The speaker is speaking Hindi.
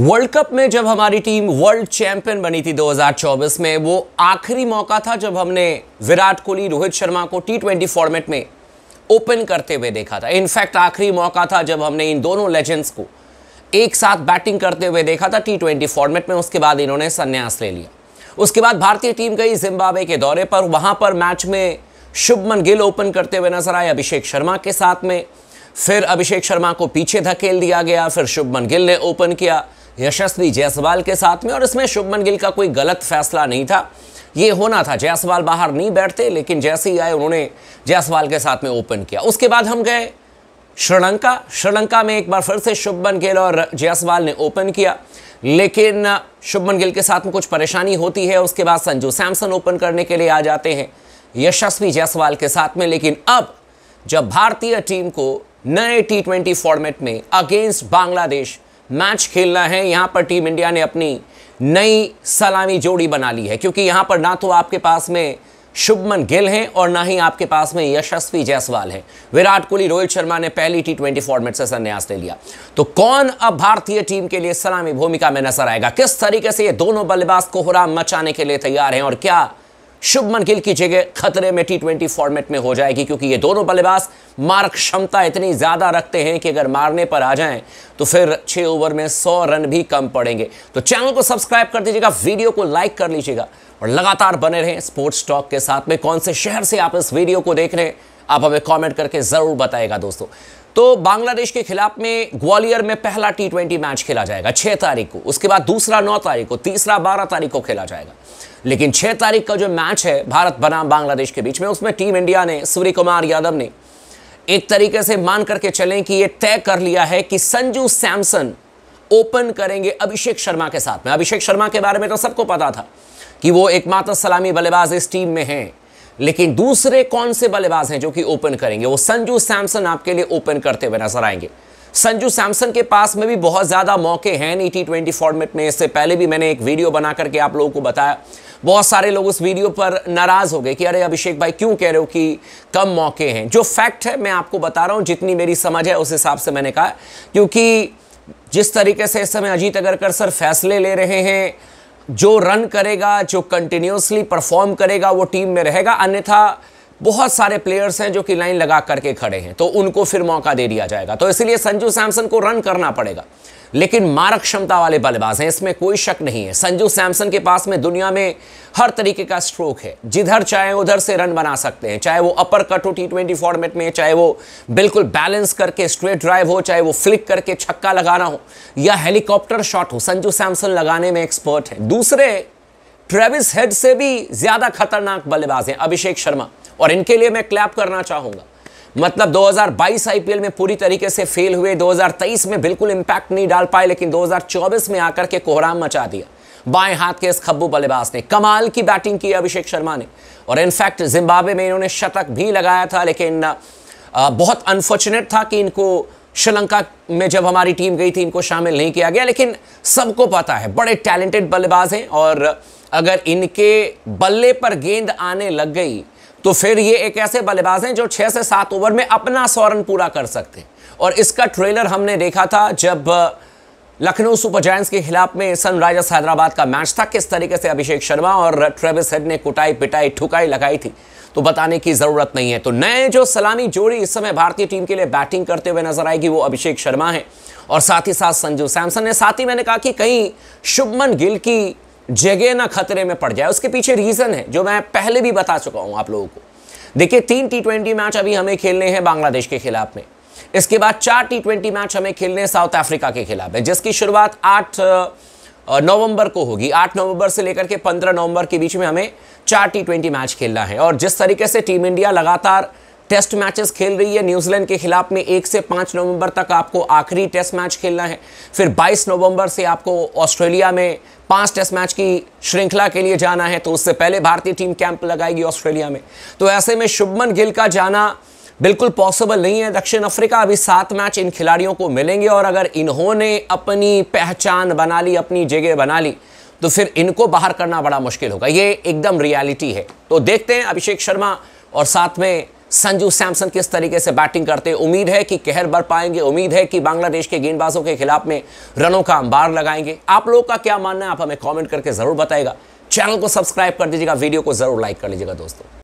वर्ल्ड कप में जब हमारी टीम वर्ल्ड चैंपियन बनी थी 2024 में वो आखिरी मौका था जब हमने विराट कोहली रोहित शर्मा को टी फॉर्मेट में ओपन करते हुए देखा था इनफैक्ट आखिरी मौका था जब हमने इन दोनों लेजेंड्स को एक साथ बैटिंग करते हुए देखा था टी फॉर्मेट में उसके बाद इन्होंने संन्यास ले लिया उसके बाद भारतीय टीम गई जिम्बाब्वे के दौरे पर वहाँ पर मैच में शुभमन गिल ओपन करते हुए नजर आए अभिषेक शर्मा के साथ में फिर अभिषेक शर्मा को पीछे धकेल दिया गया फिर शुभमन गिल ने ओपन किया यशस्वी जायसवाल के साथ में और इसमें शुभमन गिल का कोई गलत फैसला नहीं था ये होना था जायसवाल बाहर नहीं बैठते लेकिन जैसे ही आए उन्होंने जायसवाल के साथ में ओपन किया उसके बाद हम गए श्रीलंका श्रीलंका में एक बार फिर से शुभमन गिल और जायसवाल ने ओपन किया लेकिन शुभमन गिल के साथ में कुछ परेशानी होती है उसके बाद संजू सैमसन ओपन करने के लिए आ जाते हैं यशस्वी जायसवाल के साथ में लेकिन अब जब भारतीय टीम को नए टी ट्वेंटी फॉर्मेट में अगेंस्ट बांग्लादेश मैच खेलना है यहां पर टीम इंडिया ने अपनी नई सलामी जोड़ी बना ली है क्योंकि यहां पर ना तो आपके पास में शुभमन गिल हैं और ना ही आपके पास में यशस्वी जायसवाल हैं विराट कोहली रोहित शर्मा ने पहली टी ट्वेंटी फॉर्मेट से संन्यास ले लिया तो कौन अब भारतीय टीम के लिए सलामी भूमिका में नजर आएगा किस तरीके से ये दोनों बल्लेबाज कोहरा मचाने के लिए तैयार हैं और क्या शुभमन गिल की जगह खतरे में टी ट्वेंटी फॉर्मेट में हो जाएगी क्योंकि ये दोनों बल्लेबाज मार क्षमता इतनी ज़्यादा रखते हैं कि अगर मारने पर आ जाएं तो फिर छह ओवर में सौ रन भी कम पड़ेंगे तो चैनल को सब्सक्राइब कर दीजिएगा वीडियो को लाइक कर लीजिएगा और लगातार बने रहें स्पोर्ट्स टॉक के साथ में कौन से शहर से आप इस वीडियो को देख रहे हैं आप हमें कॉमेंट करके ज़रूर बताएगा दोस्तों तो बांग्लादेश के खिलाफ में ग्वालियर में पहला टी ट्वेंटी मैच खेला जाएगा छह तारीख को उसके बाद दूसरा नौ तारीख को तीसरा बारह तारीख को खेला जाएगा लेकिन छह तारीख का जो मैच है भारत बनाम बांग्लादेश के बीच में उसमें टीम इंडिया ने सूर्य कुमार यादव ने एक तरीके से मान करके चलें कि यह तय कर लिया है कि संजू सैमसन ओपन करेंगे अभिषेक शर्मा के साथ में अभिषेक शर्मा के बारे में तो सबको पता था कि वो एकमात्र सलामी बल्लेबाज इस टीम में हैं लेकिन दूसरे कौन से बल्लेबाज हैं जो कि ओपन करेंगे वो संजू सैमसन आपके लिए ओपन करते हुए नजर आएंगे संजू सैमसन के पास में भी बहुत ज़्यादा मौके हैं नी टी ट्वेंटी फॉर्मेट में इससे पहले भी मैंने एक वीडियो बना करके आप लोगों को बताया बहुत सारे लोग उस वीडियो पर नाराज़ हो गए कि अरे अभिषेक भाई क्यों कह रहे हो कि कम मौके हैं जो फैक्ट है मैं आपको बता रहा हूं जितनी मेरी समझ है उस हिसाब से मैंने कहा क्योंकि जिस तरीके से इस समय अजीत अगरकर सर फैसले ले रहे हैं जो रन करेगा जो कंटिन्यूसली परफॉर्म करेगा वो टीम में रहेगा अन्यथा बहुत सारे प्लेयर्स हैं जो कि लाइन लगा करके खड़े हैं तो उनको फिर मौका दे दिया जाएगा तो इसलिए संजू सैमसन को रन करना पड़ेगा लेकिन मारक क्षमता वाले बल्लेबाज हैं इसमें कोई शक नहीं है संजू सैमसन के पास में दुनिया में हर तरीके का स्ट्रोक है जिधर चाहे उधर से रन बना सकते हैं चाहे वो अपर कट हो टी ट्वेंटी फॉर्मेट में चाहे वो बिल्कुल बैलेंस करके स्ट्रेट ड्राइव हो चाहे वो फ्लिक करके छक्का लगाना हो या हेलीकॉप्टर शॉट हो संजू सैमसन लगाने में एक्सपर्ट है दूसरे ट्रेविस हेड से भी ज्यादा खतरनाक बल्लेबाज हैं अभिषेक शर्मा और इनके लिए मैं क्लैप करना चाहूंगा मतलब 2022 आईपीएल में पूरी तरीके से फेल हुए 2023 में बिल्कुल इंपैक्ट नहीं डाल पाए लेकिन 2024 में आकर के कोहराम मचा दिया बाएं हाथ के इस खब्बू बल्लेबाज ने कमाल की बैटिंग की अभिषेक शर्मा ने और इनफैक्ट जिम्बाब्वे में इन्होंने शतक भी लगाया था लेकिन बहुत अनफॉर्चुनेट था कि इनको श्रीलंका में जब हमारी टीम गई थी इनको शामिल नहीं किया गया लेकिन सबको पता है बड़े टैलेंटेड बल्लेबाज हैं और अगर इनके बल्ले पर गेंद आने लग गई तो फिर ये एक ऐसे बल्लेबाज हैं जो छः से सात ओवर में अपना सौरन पूरा कर सकते हैं और इसका ट्रेलर हमने देखा था जब लखनऊ सुपर जायंट्स के खिलाफ में सनराइजर्स हैदराबाद का मैच था किस तरीके से अभिषेक शर्मा और ट्रेविस हेड ने कुटाई पिटाई ठुकाई लगाई थी तो बताने की ज़रूरत नहीं है तो नए जो सलामी जोड़ी इस समय भारतीय टीम के लिए बैटिंग करते हुए नजर आएगी वो अभिषेक शर्मा है और साथ ही साथ संजू सैमसन ने साथ ही मैंने कहा कि कहीं शुभमन गिल की जगह ना खतरे में पड़ जाए उसके पीछे रीज़न है जो मैं पहले भी बता चुका हूं आप लोगों को देखिए तीन टी मैच अभी हमें खेलने हैं बांग्लादेश के खिलाफ में इसके बाद चार टी ट्वेंटी मैच हमें खेलने हैं साउथ अफ्रीका के खिलाफ है जिसकी शुरुआत आठ नवंबर को होगी आठ नवंबर से लेकर के पंद्रह नवंबर के बीच में हमें चार टी ट्वेंटी मैच खेलना है और जिस तरीके से टीम इंडिया लगातार टेस्ट मैचेस खेल रही है न्यूजीलैंड के खिलाफ में एक से पाँच नवंबर तक आपको आखिरी टेस्ट मैच खेलना है फिर 22 नवंबर से आपको ऑस्ट्रेलिया में पांच टेस्ट मैच की श्रृंखला के लिए जाना है तो उससे पहले भारतीय टीम कैंप लगाएगी ऑस्ट्रेलिया में तो ऐसे में शुभमन गिल का जाना बिल्कुल पॉसिबल नहीं है दक्षिण अफ्रीका अभी सात मैच इन खिलाड़ियों को मिलेंगे और अगर इन्होंने अपनी पहचान बना ली अपनी जगह बना ली तो फिर इनको बाहर करना बड़ा मुश्किल होगा ये एकदम रियालिटी है तो देखते हैं अभिषेक शर्मा और साथ में संजू सैमसन किस तरीके से बैटिंग करते उम्मीद है कि कहर बर पाएंगे उम्मीद है कि बांग्लादेश के गेंदबाजों के खिलाफ में रनों का अंबार लगाएंगे आप लोगों का क्या मानना है आप हमें कॉमेंट करके ज़रूर बताएगा चैनल को सब्सक्राइब कर दीजिएगा वीडियो को ज़रूर लाइक कर लीजिएगा दोस्तों